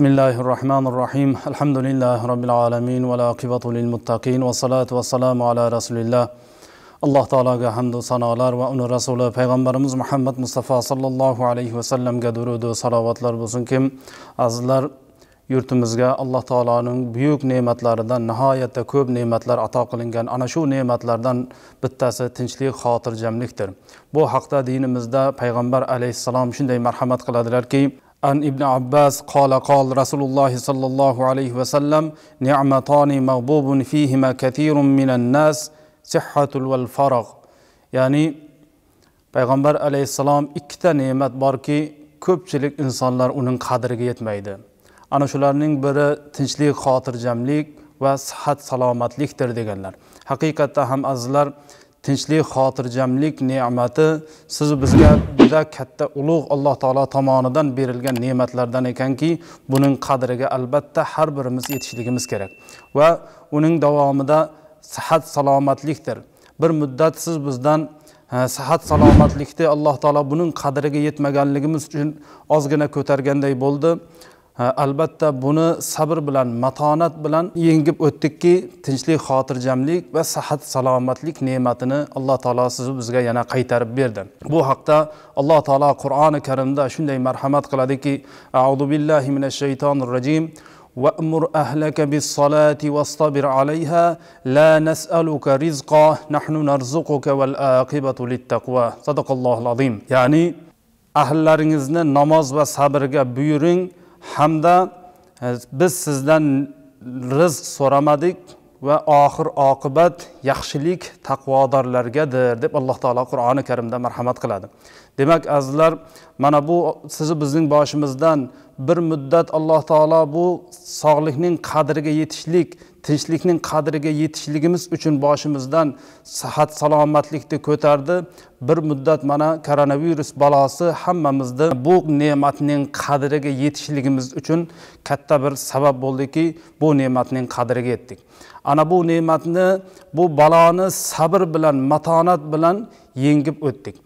بسم الله الرحمن الرحيم الحمد لله رب العالمين والعاقبة للمتقين والصلاة والسلام على رسول الله alloh taologa hamdu sanolar va uni rasuli payg'ambarimiz muhammad mustafa sollallohu alayhi vasallamga durudu salovatlar bo'lsin kim azizlar yurtimizga alloh taoloning buyuk ne'matlaridan nihoyatda ko'p ne'matlar ato qilingan ana shu ne'matlardan bittasi tinchlik xotirjamlikdir bu haqda dinimizda payg'ambar alayhissalom shunday marhamat qiladilarki عن ابن عباس قال قال رسول الله صلى الله عليه وسلم نعمتان مغبوب فيهما كثير من الناس صحة والفرغ يعني payg'ambar alayhissalom ikkita ne'mat borki ko'pchilik insonlar uning qadriga yetmaydi ana shularning biri tinchlik xotirjamlik va sihat salomatlikdir deganlar haqiqatda ham azizlar tinchlik xotirjamlik ne'mati siz bizga juda katta ulug' alloh taolo tomonidan berilgan ne'matlardan ekanki buning qadriga albatta har birimiz yetishligimiz kerak va uning davomida sihat salomatlikdir bir muddat siz bizdan e, sihat salomatlikni alloh taolo buning qadriga yetmaganligimiz uchun ozgina ko'targanday bo'ldi albatta buni sabr bilan matonat bilan yengib o'tdikki tinchlik xotirjamlik va sahat salomatlik ne'matini alloh taolo sizu bizga yana qaytarib berdi bu haqda alloh taolo qur'oni karimda shunday marhamat qiladiki audu billahi minash shaytonir rajim وأمر أهلك بالصلاة واصطبر عليها لا نسألك رزقا نحن نرزقك والآقبة للتقوى صدق الله العظيم يعني أهللرنgizni namoz va sabrga buyuring hamda e, biz sizdan rizq so'ramadik va oxir oqibat yaxshilik taqvodorlargadir deb alloh taolo qur'oni karimda marhamat qiladi demak azizlar mana bu sizni bizning boshimizdan bir muddat alloh taolo bu sog'likning qadriga yetishlik tinchlikning qadriga yetishligimiz uchun boshimizdan sihat salomatlikni ko'tardi bir muddat mana koronavirus balosi hammamizni bu ne'matning qadriga yetishligimiz uchun katta bir sabab bo'ldiki bu ne'matning qadriga yetdik ana bu ne'matni bu baloni sabr bilan matonat bilan yengib o'tdik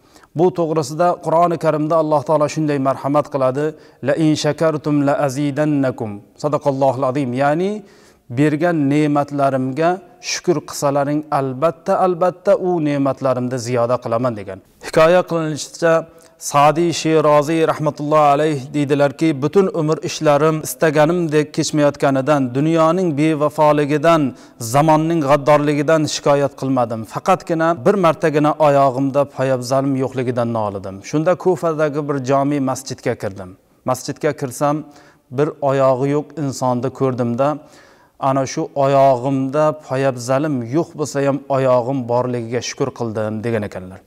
bu to'g'risida qur'oni karimda alloh taolo shunday marhamat qiladi la in shakartum la azidannakum sadaqallohul azim ya'ni bergan ne'matlarimga shukur qilsalaring albatta albatta u ne'matlarimni ziyoda qilaman degan hikoya qilinishicha sadiy sheroziy rahmatullohi alayh deydilarki butun umr ishlarim istaganimdek kechmayotganidan dunyoning bevafoligidan zamonning g'addorligidan shikoyat qilmadim faqatgina bir martagina oyog'imda poyabzalim yo'qligidan nolidim shunda kufadagi bir jomiy masjidga kirdim masjidga kirsam bir oyog'i yo'q insonni ko'rdimda ana shu oyog'imda poyabzalim yo'q bo'lsa ham oyog'im borligiga shukur qildim degan ekanlar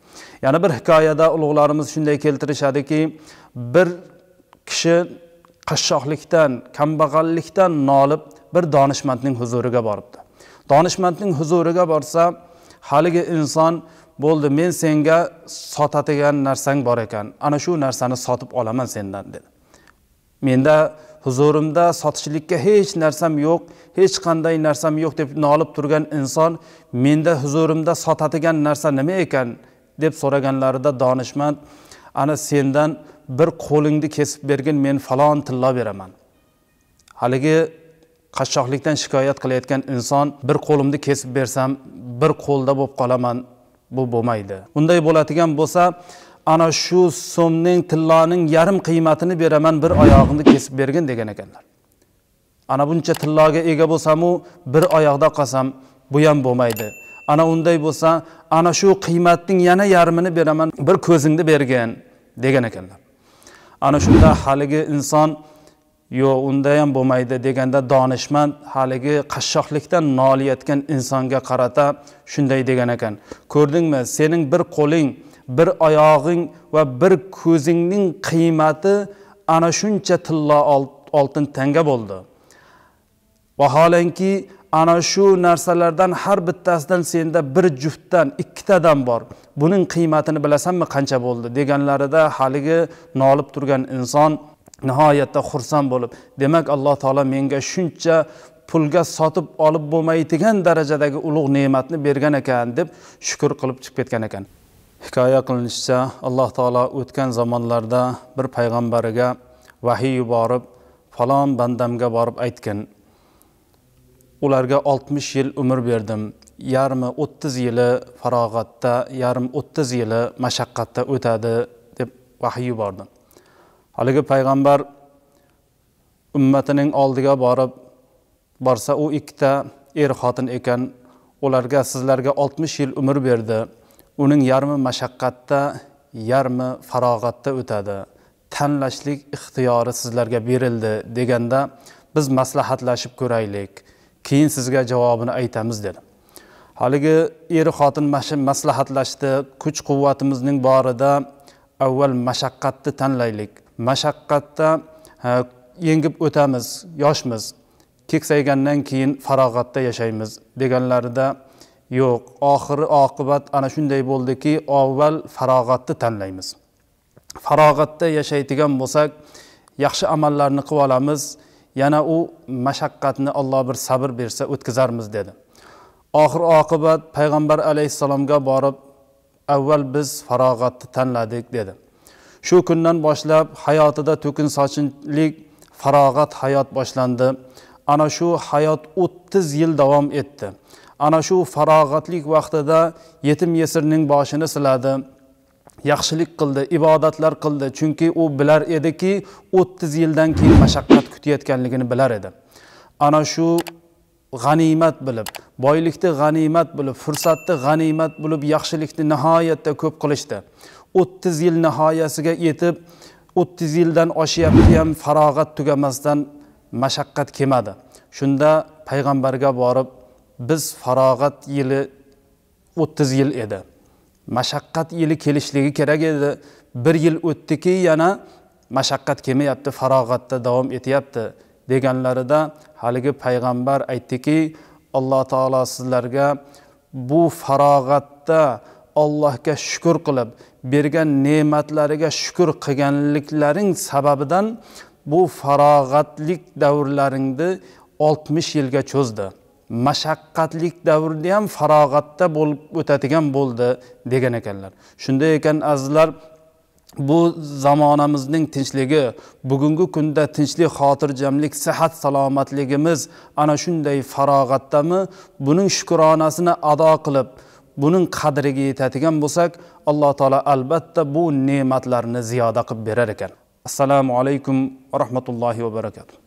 yana bir hikoyada ulug'larimiz shunday keltirishadiki bir kishi qashshoqlikdan kambag'allikdan nolib bir donishmandning huzuriga boribdi donishmandning huzuriga borsa haligi inson bo'ldi men senga sotadigan narsang bor ekan ana shu narsani sotib olaman sendan dedi menda huzurimda sotishlikka hech narsam yo'q hech qanday narsam yo'q deb nolib turgan inson menda huzurimda sotadigan narsa nima ekan deb so'raganlarida donishmand ana sendan bir qo'lingni kesib bergin men falon tillo beraman haligi qashshoqlikdan shikoyat qilayotgan inson bir qo'limni kesib bersam bir qo'lda bo'lib qolaman bu bo'lmaydi unday bo'ladigan bo'lsa ana shu so'mning tilloning yarim qiymatini beraman bir oyog'imni kesib bergin degan ekanlar ana buncha tilloga ega bo'lsamu bir oyoqda qolsam bu ham bo'lmaydi ana unday bo'lsa ana shu qiymatning yana yarmini beraman bir ko'zingni bergin degan ekanlar ana shunda haligi inson yo'q unda ham bo'lmaydi deganda donishmand haligi qashshoqlikdan nolayotgan insonga qarata shunday degan ekan ko'rdingmi sening bir qo'ling bir oyog'ing va bir ko'zingning qiymati ana shuncha tillo oltin tanga bo'ldi vaholanki ana shu narsalardan har bittasidan senda bir juftdan ikkitadan bor buning qiymatini bilasanmi qancha bo'ldi deganlarida haligi nolib turgan inson nihoyatda xursand bo'lib demak alloh taolo menga shuncha pulga sotib olib bo'lmaydigan darajadagi ulug' ne'matni bergan ekan deb shukur qilib chiqib ketgan ekan hikoya qilinishicha alloh taolo o'tgan zamonlarda bir payg'ambariga vahiy yuborib falon bandamga borib aytgin ularga oltmish yil umr berdim yarmi o'ttiz yili farog'atda yarmi o'ttiz yili mashaqqatda o'tadi deb vahiy yubordi haligi payg'ambar ummatining oldiga borib borsa u ikkita er xotin ekan ularga sizlarga oltmish yil umr berdi uning yarmi mashaqqatda yarmi farog'atda o'tadi tanlashlik ixtiyori sizlarga berildi deganda biz maslahatlashib ko'raylik keyin sizga javobini aytamiz dedi haligi er xotin maslahatlashdi kuch quvvatimizning borida avval mashaqqatni tanlaylik mashaqqatda yengib o'tamiz yoshmiz keksaygandan keyin farog'atda yashaymiz deganlarida yo'q oxiri oqibat ana shunday bo'ldiki avval farog'atni tanlaymiz farog'atda yashaydigan bo'lsak yaxshi amallarni qilib olamiz yana u mashaqqatni alloh bir sabr bersa o'tkazarmiz dedi oxir oqibat payg'ambar alayhissalomga borib avval biz farog'atni tanladik dedi shu kundan boshlab hayotida to'kin sochinlik farog'at hayot boshlandi ana shu hayot o'ttiz yil davom etdi ana shu farog'atlik vaqtida yetim yesirning boshini siladi yaxshilik qildi ibodatlar qildi chunki u bilar ediki o'ttiz yildan keyin mashaqqat kutayotganligini bilar edi ana shu g'animat bilib boylikni g'animat bilib fursatni g'animat bilib yaxshilikni nihoyatda ko'p qilishdi o'ttiz yil nihoyasiga yetib o'ttiz yildan oshyapti ham farog'at tugamasdan mashaqqat kelmadi shunda payg'ambarga borib biz farog'at yili o'ttiz yil edi mashaqqat yili kelishligi kerak edi bir yil o'tdiki yana mashaqqat kelmayapti farog'atda davom etyapti deganlarida haligi payg'ambar aytdiki alloh taolo sizlarga bu farog'atda allohga shukur qilib bergan ne'matlariga shukur qilganliklaring sababidan bu farog'atlik davrlaringni oltmish yilga cho'zdi mashaqqatlik davrni ham farog'atda bo'lib o'tadigan bo'ldi degan ekanlar shunday ekan azizlar bu zamonamizning tinchligi bugungi kunda tinchlik xotirjamlik sihat salomatligimiz ana shunday farog'atdami buning shukronasini ado qilib buning qadriga yetadigan bo'lsak alloh taolo albatta bu ne'matlarni ziyoda qilib berar ekan assalomu alaykum va rahmatullohi va barakatuh